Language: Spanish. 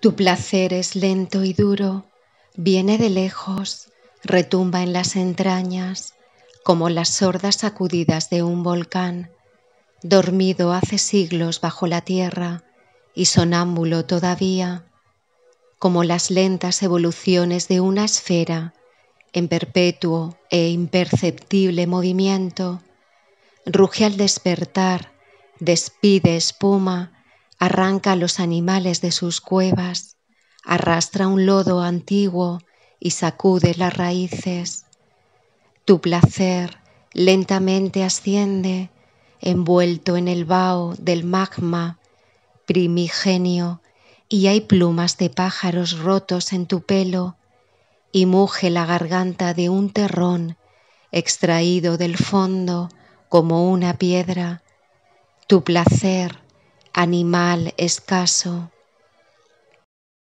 Tu placer es lento y duro, viene de lejos, retumba en las entrañas, como las sordas sacudidas de un volcán, dormido hace siglos bajo la tierra y sonámbulo todavía, como las lentas evoluciones de una esfera en perpetuo e imperceptible movimiento, ruge al despertar, despide espuma, arranca los animales de sus cuevas, arrastra un lodo antiguo y sacude las raíces. Tu placer lentamente asciende, envuelto en el vaho del magma primigenio, y hay plumas de pájaros rotos en tu pelo, y muge la garganta de un terrón extraído del fondo como una piedra. Tu placer animal escaso.